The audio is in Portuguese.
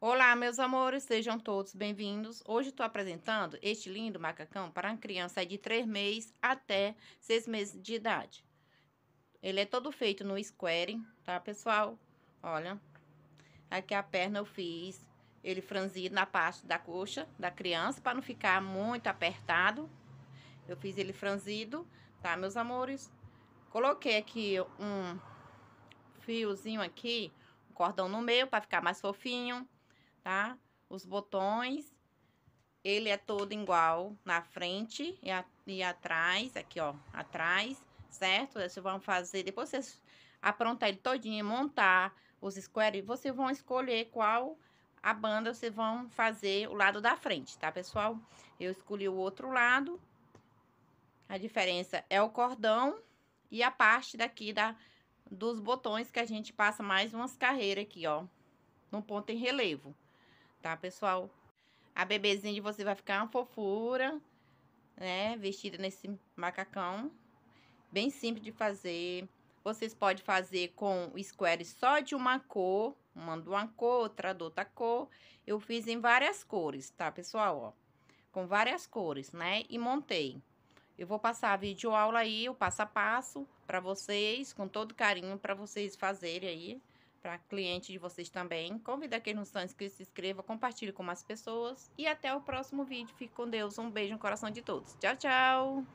Olá, meus amores, sejam todos bem-vindos. Hoje estou apresentando este lindo macacão para uma criança de 3 meses até 6 meses de idade. Ele é todo feito no square, tá, pessoal? Olha, aqui a perna eu fiz ele franzido na parte da coxa da criança, para não ficar muito apertado. Eu fiz ele franzido, tá, meus amores? Coloquei aqui um fiozinho aqui, um cordão no meio, para ficar mais fofinho tá? Os botões, ele é todo igual na frente e, a, e atrás, aqui, ó, atrás, certo? Vocês vão fazer, depois vocês aprontar ele todinho, montar os squares, vocês vão escolher qual a banda vocês vão fazer o lado da frente, tá, pessoal? Eu escolhi o outro lado. A diferença é o cordão e a parte daqui da, dos botões que a gente passa mais umas carreiras aqui, ó. No ponto em relevo tá, pessoal? A bebezinha de você vai ficar uma fofura, né? Vestida nesse macacão. Bem simples de fazer. Vocês podem fazer com square só de uma cor. Uma de uma cor, outra de outra cor. Eu fiz em várias cores, tá, pessoal? Ó, com várias cores, né? E montei. Eu vou passar a videoaula aí, o passo a passo, para vocês, com todo carinho, para vocês fazerem aí para cliente de vocês também. convida aqueles não está inscrito, se inscreva, compartilhe com mais pessoas. E até o próximo vídeo. Fique com Deus. Um beijo no coração de todos. Tchau, tchau!